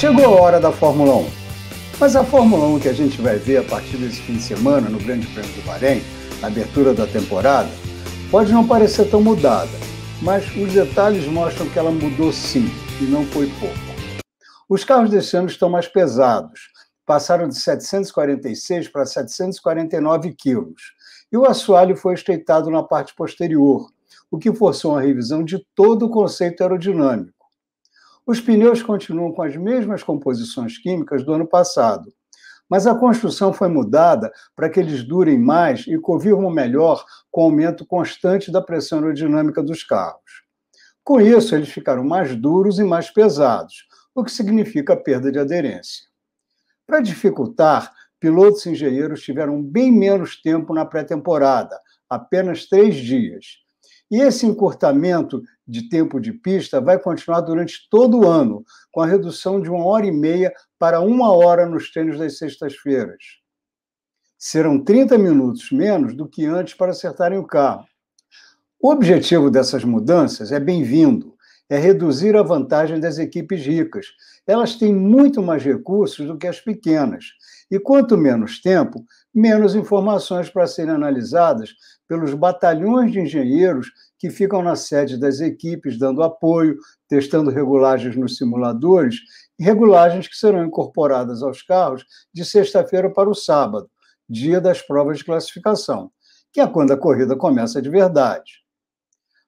Chegou a hora da Fórmula 1. Mas a Fórmula 1 que a gente vai ver a partir desse fim de semana no Grande Prêmio do Bahrein, na abertura da temporada, pode não parecer tão mudada, mas os detalhes mostram que ela mudou sim, e não foi pouco. Os carros desse ano estão mais pesados, passaram de 746 para 749 quilos, e o assoalho foi estreitado na parte posterior, o que forçou uma revisão de todo o conceito aerodinâmico os pneus continuam com as mesmas composições químicas do ano passado, mas a construção foi mudada para que eles durem mais e convivam melhor com o aumento constante da pressão aerodinâmica dos carros. Com isso, eles ficaram mais duros e mais pesados, o que significa perda de aderência. Para dificultar, pilotos e engenheiros tiveram bem menos tempo na pré-temporada, apenas três dias, e esse encurtamento de tempo de pista vai continuar durante todo o ano, com a redução de uma hora e meia para uma hora nos treinos das sextas-feiras. Serão 30 minutos menos do que antes para acertarem o carro. O objetivo dessas mudanças é bem-vindo, é reduzir a vantagem das equipes ricas. Elas têm muito mais recursos do que as pequenas. E quanto menos tempo, menos informações para serem analisadas pelos batalhões de engenheiros que ficam na sede das equipes, dando apoio, testando regulagens nos simuladores, regulagens que serão incorporadas aos carros de sexta-feira para o sábado, dia das provas de classificação, que é quando a corrida começa de verdade.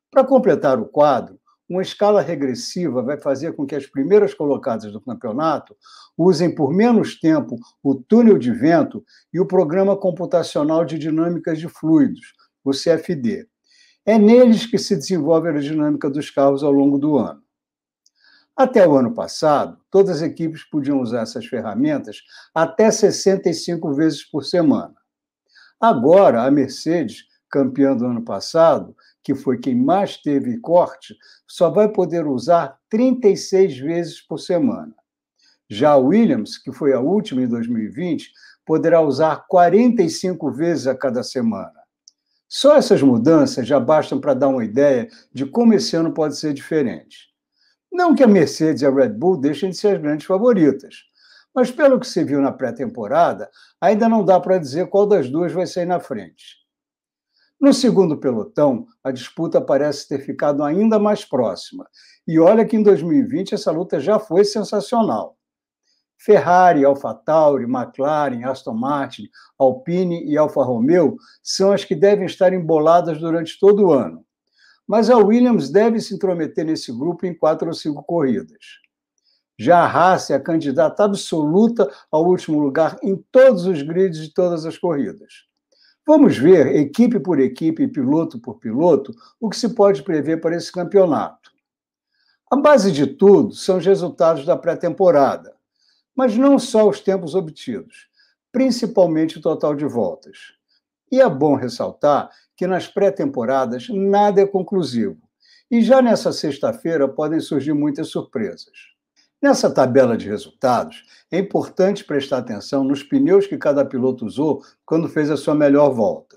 Para completar o quadro, uma escala regressiva vai fazer com que as primeiras colocadas do campeonato usem por menos tempo o túnel de vento e o programa computacional de dinâmicas de fluidos, o CFD. É neles que se desenvolve a aerodinâmica dos carros ao longo do ano. Até o ano passado, todas as equipes podiam usar essas ferramentas até 65 vezes por semana. Agora, a Mercedes, campeã do ano passado, que foi quem mais teve corte, só vai poder usar 36 vezes por semana. Já a Williams, que foi a última em 2020, poderá usar 45 vezes a cada semana. Só essas mudanças já bastam para dar uma ideia de como esse ano pode ser diferente. Não que a Mercedes e a Red Bull deixem de ser as grandes favoritas, mas pelo que se viu na pré-temporada, ainda não dá para dizer qual das duas vai sair na frente. No segundo pelotão, a disputa parece ter ficado ainda mais próxima. E olha que em 2020 essa luta já foi sensacional. Ferrari, Alfa Tauri, McLaren, Aston Martin, Alpine e Alfa Romeo são as que devem estar emboladas durante todo o ano. Mas a Williams deve se intrometer nesse grupo em quatro ou cinco corridas. Já a Haas é a candidata absoluta ao último lugar em todos os grids de todas as corridas. Vamos ver, equipe por equipe e piloto por piloto, o que se pode prever para esse campeonato. A base de tudo são os resultados da pré-temporada mas não só os tempos obtidos, principalmente o total de voltas. E é bom ressaltar que nas pré-temporadas nada é conclusivo, e já nessa sexta-feira podem surgir muitas surpresas. Nessa tabela de resultados, é importante prestar atenção nos pneus que cada piloto usou quando fez a sua melhor volta.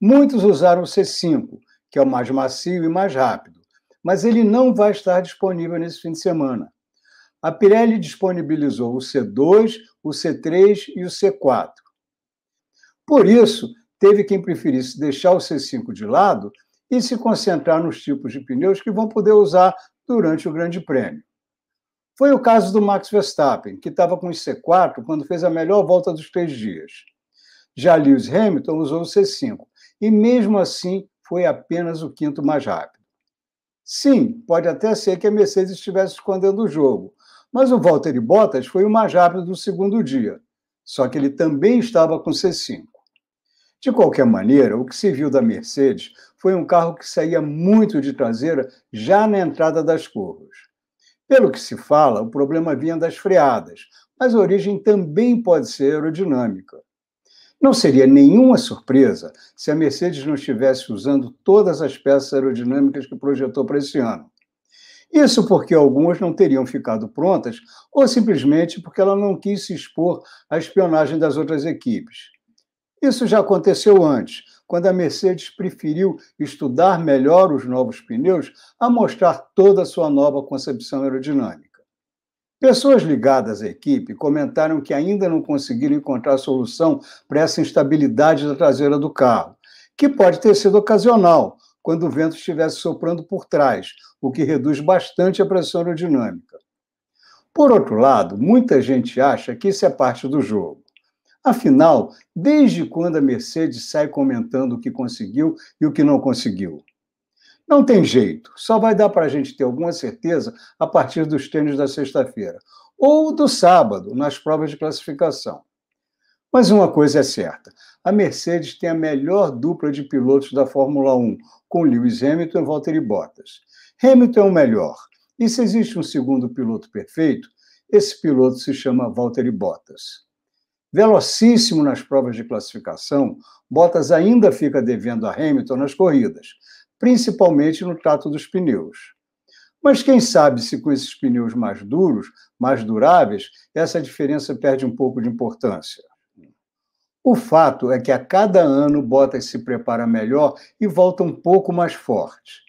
Muitos usaram o C5, que é o mais macio e mais rápido, mas ele não vai estar disponível nesse fim de semana. A Pirelli disponibilizou o C2, o C3 e o C4. Por isso, teve quem preferisse deixar o C5 de lado e se concentrar nos tipos de pneus que vão poder usar durante o Grande Prêmio. Foi o caso do Max Verstappen, que estava com o C4 quando fez a melhor volta dos três dias. Já Lewis Hamilton usou o C5 e, mesmo assim, foi apenas o quinto mais rápido. Sim, pode até ser que a Mercedes estivesse escondendo o jogo, mas o Valtteri Bottas foi o mais rápido do segundo dia, só que ele também estava com C5. De qualquer maneira, o que se viu da Mercedes foi um carro que saía muito de traseira já na entrada das curvas. Pelo que se fala, o problema vinha das freadas, mas a origem também pode ser aerodinâmica. Não seria nenhuma surpresa se a Mercedes não estivesse usando todas as peças aerodinâmicas que projetou para esse ano. Isso porque algumas não teriam ficado prontas ou simplesmente porque ela não quis se expor à espionagem das outras equipes. Isso já aconteceu antes, quando a Mercedes preferiu estudar melhor os novos pneus a mostrar toda a sua nova concepção aerodinâmica. Pessoas ligadas à equipe comentaram que ainda não conseguiram encontrar solução para essa instabilidade da traseira do carro, que pode ter sido ocasional, quando o vento estivesse soprando por trás, o que reduz bastante a pressão aerodinâmica. Por outro lado, muita gente acha que isso é parte do jogo. Afinal, desde quando a Mercedes sai comentando o que conseguiu e o que não conseguiu? Não tem jeito. Só vai dar para a gente ter alguma certeza a partir dos tênis da sexta-feira ou do sábado, nas provas de classificação. Mas uma coisa é certa: a Mercedes tem a melhor dupla de pilotos da Fórmula 1, com Lewis Hamilton e Valtteri Bottas. Hamilton é o melhor. E se existe um segundo piloto perfeito, esse piloto se chama Valtteri Bottas. Velocíssimo nas provas de classificação, Bottas ainda fica devendo a Hamilton nas corridas, principalmente no trato dos pneus. Mas quem sabe se com esses pneus mais duros, mais duráveis, essa diferença perde um pouco de importância. O fato é que a cada ano Bottas se prepara melhor e volta um pouco mais forte.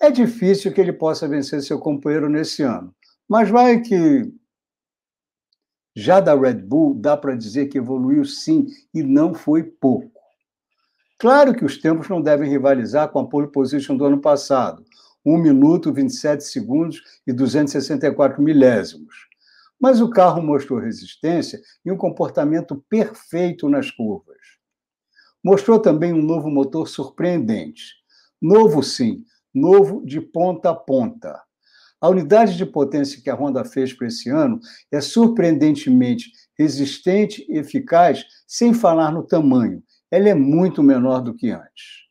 É difícil que ele possa vencer seu companheiro nesse ano, mas vai que. Já da Red Bull, dá para dizer que evoluiu sim e não foi pouco. Claro que os tempos não devem rivalizar com a pole position do ano passado, 1 minuto, 27 segundos e 264 milésimos. Mas o carro mostrou resistência e um comportamento perfeito nas curvas. Mostrou também um novo motor surpreendente. Novo, sim, novo de ponta a ponta. A unidade de potência que a Honda fez para esse ano é surpreendentemente resistente e eficaz, sem falar no tamanho ela é muito menor do que antes.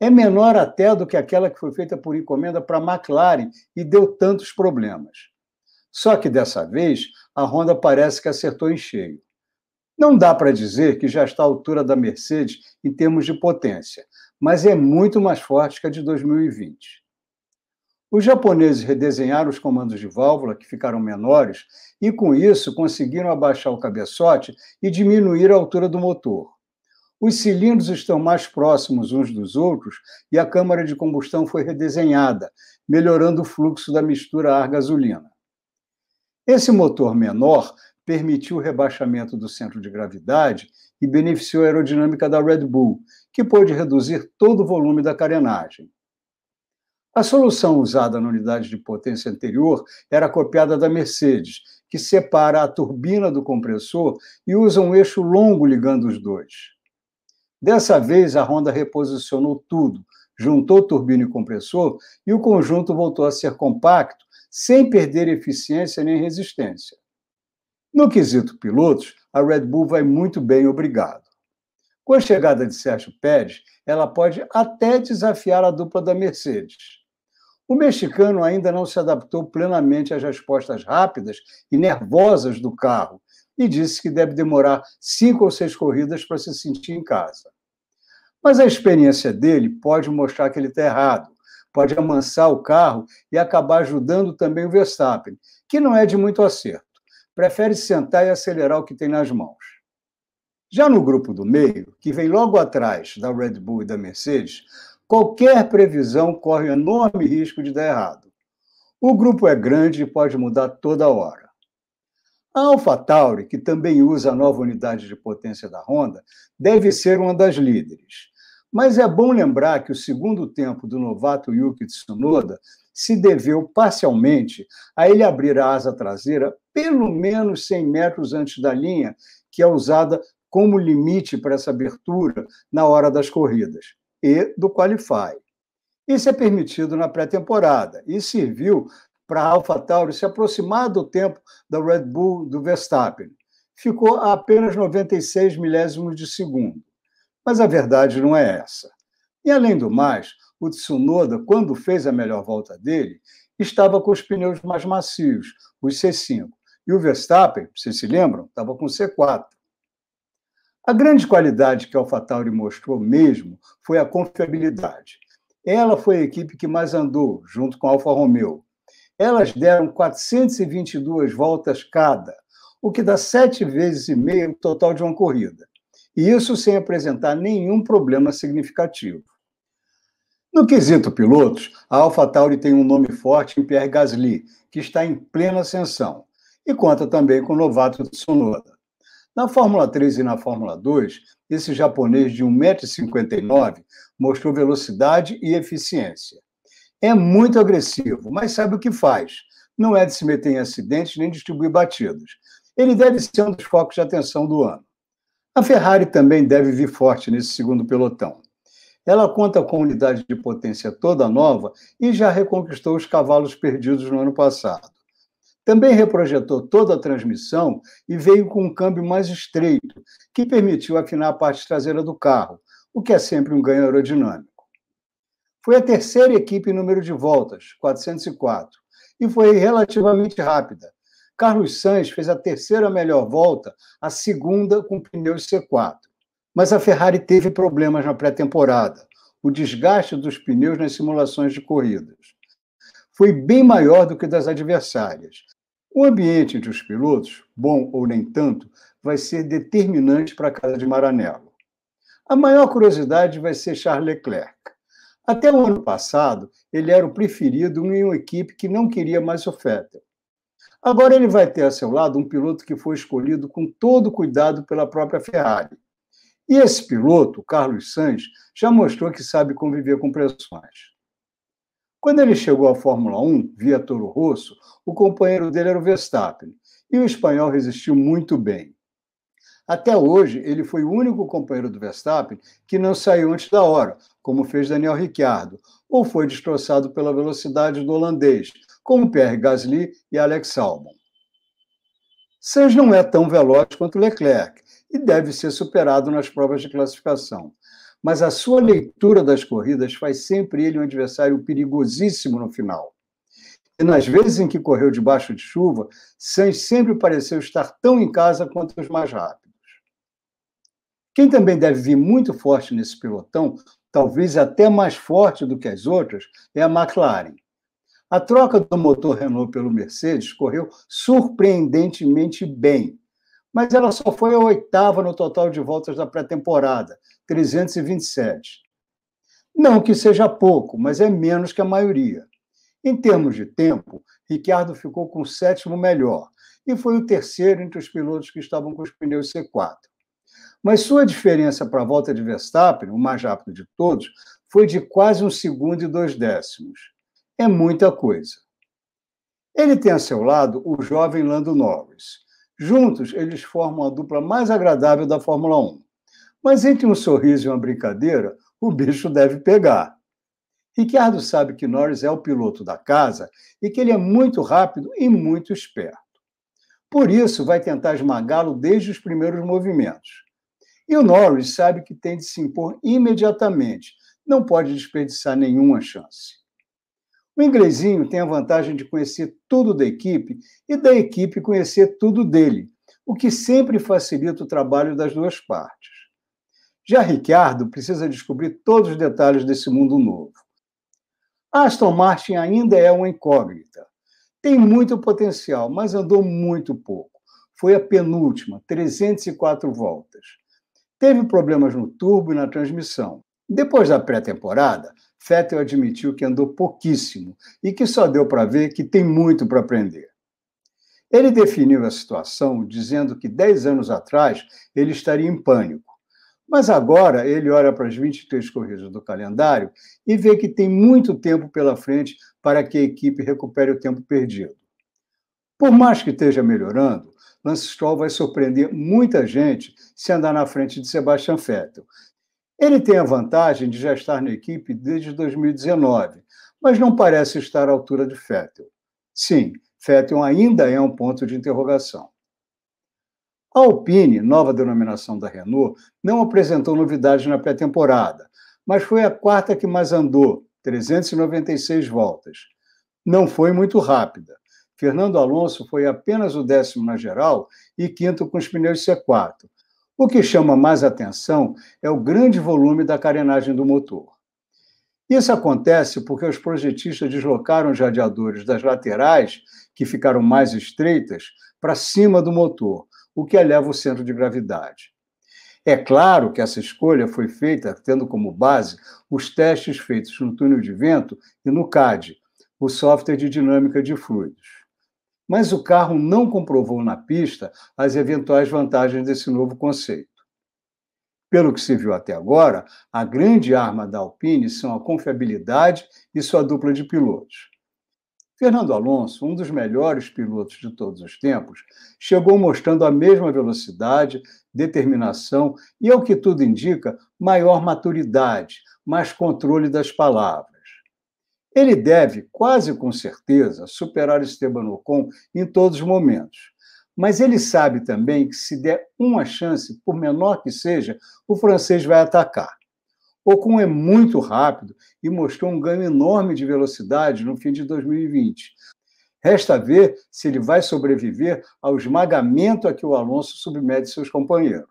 É menor até do que aquela que foi feita por encomenda para a McLaren e deu tantos problemas. Só que dessa vez, a Honda parece que acertou em cheio. Não dá para dizer que já está à altura da Mercedes em termos de potência, mas é muito mais forte que a de 2020. Os japoneses redesenharam os comandos de válvula, que ficaram menores, e com isso conseguiram abaixar o cabeçote e diminuir a altura do motor. Os cilindros estão mais próximos uns dos outros e a câmara de combustão foi redesenhada, melhorando o fluxo da mistura ar-gasolina. Esse motor menor permitiu o rebaixamento do centro de gravidade e beneficiou a aerodinâmica da Red Bull, que pôde reduzir todo o volume da carenagem. A solução usada na unidade de potência anterior era copiada da Mercedes, que separa a turbina do compressor e usa um eixo longo ligando os dois. Dessa vez, a Honda reposicionou tudo, juntou turbina e compressor e o conjunto voltou a ser compacto, sem perder eficiência nem resistência. No quesito pilotos, a Red Bull vai muito bem, obrigado. Com a chegada de Sérgio Pérez, ela pode até desafiar a dupla da Mercedes. O mexicano ainda não se adaptou plenamente às respostas rápidas e nervosas do carro e disse que deve demorar cinco ou seis corridas para se sentir em casa. Mas a experiência dele pode mostrar que ele está errado, pode amansar o carro e acabar ajudando também o Verstappen, que não é de muito acerto. Prefere sentar e acelerar o que tem nas mãos. Já no grupo do meio, que vem logo atrás da Red Bull e da Mercedes, qualquer previsão corre um enorme risco de dar errado. O grupo é grande e pode mudar toda hora. A AlphaTauri, que também usa a nova unidade de potência da Honda, deve ser uma das líderes. Mas é bom lembrar que o segundo tempo do novato Yuki Tsunoda se deveu parcialmente a ele abrir a asa traseira pelo menos 100 metros antes da linha, que é usada como limite para essa abertura na hora das corridas e do qualify. Isso é permitido na pré-temporada e serviu para a AlphaTauri se aproximar do tempo da Red Bull do Verstappen. Ficou a apenas 96 milésimos de segundo. Mas a verdade não é essa. E além do mais, o Tsunoda, quando fez a melhor volta dele, estava com os pneus mais macios, os C5. E o Verstappen, vocês se lembram, estava com C4. A grande qualidade que a AlphaTauri mostrou mesmo foi a confiabilidade. Ela foi a equipe que mais andou, junto com a Alfa Romeo. Elas deram 422 voltas cada, o que dá sete vezes e meia o total de uma corrida. Isso sem apresentar nenhum problema significativo. No quesito pilotos, a AlphaTauri tem um nome forte em Pierre Gasly, que está em plena ascensão, e conta também com o novato Tsunoda. Na Fórmula 3 e na Fórmula 2, esse japonês de 1,59m mostrou velocidade e eficiência. É muito agressivo, mas sabe o que faz. Não é de se meter em acidentes nem distribuir batidas. Ele deve ser um dos focos de atenção do ano. A Ferrari também deve vir forte nesse segundo pelotão. Ela conta com unidade de potência toda nova e já reconquistou os cavalos perdidos no ano passado. Também reprojetou toda a transmissão e veio com um câmbio mais estreito, que permitiu afinar a parte traseira do carro, o que é sempre um ganho aerodinâmico. Foi a terceira equipe em número de voltas, 404, e foi relativamente rápida, Carlos Sainz fez a terceira melhor volta, a segunda com pneus C4. Mas a Ferrari teve problemas na pré-temporada. O desgaste dos pneus nas simulações de corridas foi bem maior do que das adversárias. O ambiente entre os pilotos, bom ou nem tanto, vai ser determinante para a casa de Maranello. A maior curiosidade vai ser Charles Leclerc. Até o ano passado, ele era o preferido em uma equipe que não queria mais o Vettel. Agora ele vai ter a seu lado um piloto que foi escolhido com todo cuidado pela própria Ferrari. E esse piloto, Carlos Sainz, já mostrou que sabe conviver com pressões. Quando ele chegou à Fórmula 1, via Toro Rosso, o companheiro dele era o Verstappen, e o espanhol resistiu muito bem. Até hoje, ele foi o único companheiro do Verstappen que não saiu antes da hora, como fez Daniel Ricciardo, ou foi destroçado pela velocidade do holandês, como Pierre Gasly e Alex Albon. Sainz não é tão veloz quanto Leclerc e deve ser superado nas provas de classificação. Mas a sua leitura das corridas faz sempre ele um adversário perigosíssimo no final. E nas vezes em que correu debaixo de chuva, Sainz sempre pareceu estar tão em casa quanto os mais rápidos. Quem também deve vir muito forte nesse pilotão, talvez até mais forte do que as outras, é a McLaren. A troca do motor Renault pelo Mercedes correu surpreendentemente bem, mas ela só foi a oitava no total de voltas da pré-temporada, 327. Não que seja pouco, mas é menos que a maioria. Em termos de tempo, Ricardo ficou com o sétimo melhor e foi o terceiro entre os pilotos que estavam com os pneus C4. Mas sua diferença para a volta de Verstappen, o mais rápido de todos, foi de quase um segundo e dois décimos. É muita coisa. Ele tem a seu lado o jovem Lando Norris. Juntos, eles formam a dupla mais agradável da Fórmula 1. Mas entre um sorriso e uma brincadeira, o bicho deve pegar. Ricardo sabe que Norris é o piloto da casa e que ele é muito rápido e muito esperto. Por isso, vai tentar esmagá-lo desde os primeiros movimentos. E o Norris sabe que tem de se impor imediatamente, não pode desperdiçar nenhuma chance. O inglesinho tem a vantagem de conhecer tudo da equipe e da equipe conhecer tudo dele, o que sempre facilita o trabalho das duas partes. Já Ricardo precisa descobrir todos os detalhes desse mundo novo. A Aston Martin ainda é uma incógnita. Tem muito potencial, mas andou muito pouco. Foi a penúltima, 304 voltas teve problemas no turbo e na transmissão. Depois da pré-temporada, Vettel admitiu que andou pouquíssimo e que só deu para ver que tem muito para aprender. Ele definiu a situação dizendo que 10 anos atrás ele estaria em pânico. Mas agora ele olha para as 23 corridas do calendário e vê que tem muito tempo pela frente para que a equipe recupere o tempo perdido. Por mais que esteja melhorando, Lance Stroll vai surpreender muita gente se andar na frente de Sebastian Vettel. Ele tem a vantagem de já estar na equipe desde 2019, mas não parece estar à altura de Vettel. Sim, Vettel ainda é um ponto de interrogação. A Alpine, nova denominação da Renault, não apresentou novidades na pré-temporada, mas foi a quarta que mais andou, 396 voltas. Não foi muito rápida, Fernando Alonso foi apenas o décimo na geral e quinto com os pneus C4. O que chama mais atenção é o grande volume da carenagem do motor. Isso acontece porque os projetistas deslocaram os radiadores das laterais, que ficaram mais estreitas, para cima do motor, o que eleva o centro de gravidade. É claro que essa escolha foi feita tendo como base os testes feitos no túnel de vento e no CAD, o software de dinâmica de fluidos mas o carro não comprovou na pista as eventuais vantagens desse novo conceito. Pelo que se viu até agora, a grande arma da Alpine são a confiabilidade e sua dupla de pilotos. Fernando Alonso, um dos melhores pilotos de todos os tempos, chegou mostrando a mesma velocidade, determinação e, ao que tudo indica, maior maturidade, mais controle das palavras. Ele deve, quase com certeza, superar Esteban Ocon em todos os momentos. Mas ele sabe também que, se der uma chance, por menor que seja, o francês vai atacar. Ocon é muito rápido e mostrou um ganho enorme de velocidade no fim de 2020. Resta ver se ele vai sobreviver ao esmagamento a que o Alonso submete seus companheiros.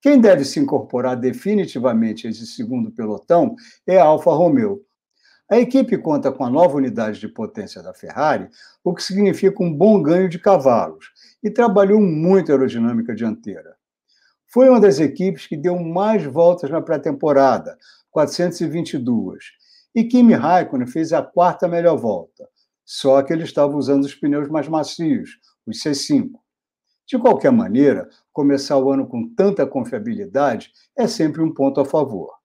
Quem deve se incorporar definitivamente a esse segundo pelotão é a Alfa Romeo, a equipe conta com a nova unidade de potência da Ferrari, o que significa um bom ganho de cavalos, e trabalhou muito a aerodinâmica dianteira. Foi uma das equipes que deu mais voltas na pré-temporada, 422, e Kimi Raikkonen fez a quarta melhor volta, só que ele estava usando os pneus mais macios, os C5. De qualquer maneira, começar o ano com tanta confiabilidade é sempre um ponto a favor.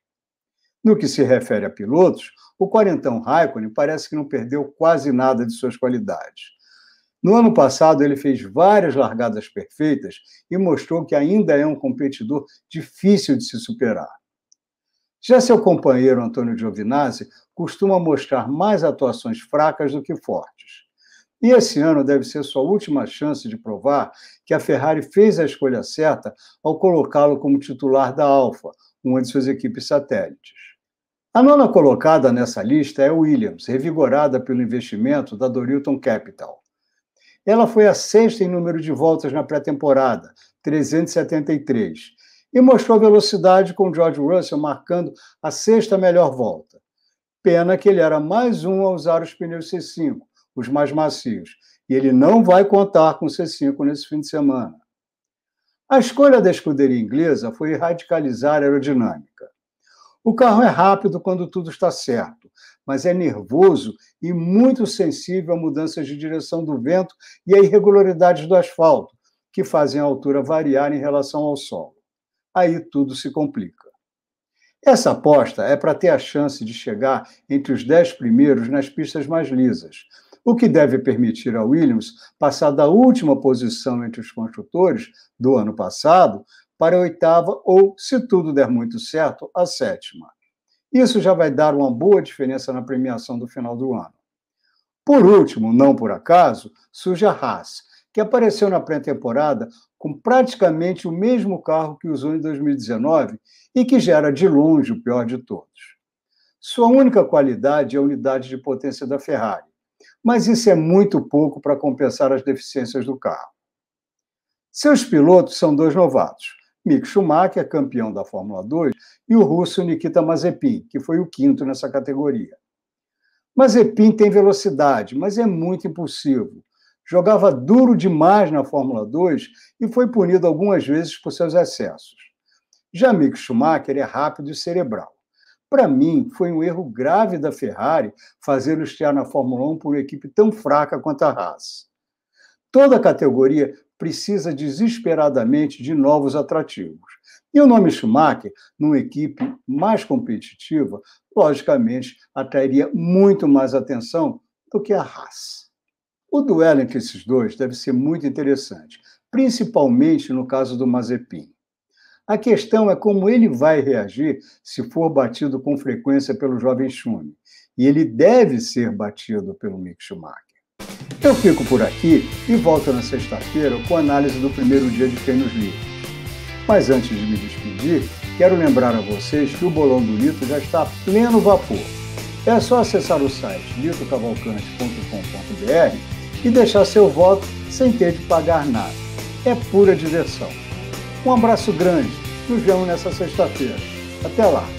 No que se refere a pilotos, o quarentão Raikkonen parece que não perdeu quase nada de suas qualidades. No ano passado, ele fez várias largadas perfeitas e mostrou que ainda é um competidor difícil de se superar. Já seu companheiro Antônio Giovinazzi costuma mostrar mais atuações fracas do que fortes. E esse ano deve ser sua última chance de provar que a Ferrari fez a escolha certa ao colocá-lo como titular da Alfa, uma de suas equipes satélites. A nona colocada nessa lista é Williams, revigorada pelo investimento da Dorilton Capital. Ela foi a sexta em número de voltas na pré-temporada, 373, e mostrou velocidade com George Russell marcando a sexta melhor volta. Pena que ele era mais um a usar os pneus C5, os mais macios, e ele não vai contar com C5 nesse fim de semana. A escolha da escuderia inglesa foi radicalizar a aerodinâmica. O carro é rápido quando tudo está certo, mas é nervoso e muito sensível a mudanças de direção do vento e a irregularidades do asfalto, que fazem a altura variar em relação ao solo. Aí tudo se complica. Essa aposta é para ter a chance de chegar entre os dez primeiros nas pistas mais lisas, o que deve permitir a Williams passar da última posição entre os construtores do ano passado para a oitava ou, se tudo der muito certo, a sétima. Isso já vai dar uma boa diferença na premiação do final do ano. Por último, não por acaso, surge a Haas, que apareceu na pré-temporada com praticamente o mesmo carro que usou em 2019 e que gera de longe o pior de todos. Sua única qualidade é a unidade de potência da Ferrari, mas isso é muito pouco para compensar as deficiências do carro. Seus pilotos são dois novatos, Mick Schumacher, campeão da Fórmula 2, e o russo Nikita Mazepin, que foi o quinto nessa categoria. Mazepin tem velocidade, mas é muito impulsivo. Jogava duro demais na Fórmula 2 e foi punido algumas vezes por seus excessos. Já Mick Schumacher é rápido e cerebral. Para mim, foi um erro grave da Ferrari fazê-lo estrear na Fórmula 1 por uma equipe tão fraca quanto a Haas. Toda a categoria precisa desesperadamente de novos atrativos. E o nome Schumacher, numa equipe mais competitiva, logicamente atrairia muito mais atenção do que a Haas. O duelo entre esses dois deve ser muito interessante, principalmente no caso do Mazepin. A questão é como ele vai reagir se for batido com frequência pelo jovem Schumacher. E ele deve ser batido pelo Mick Schumacher. Eu fico por aqui e volto na sexta-feira com a análise do primeiro dia de Treinos Livres. Mas antes de me despedir, quero lembrar a vocês que o Bolão do Lito já está a pleno vapor. É só acessar o site litocavalcante.com.br e deixar seu voto sem ter de pagar nada. É pura diversão. Um abraço grande, nos vemos nessa sexta-feira. Até lá!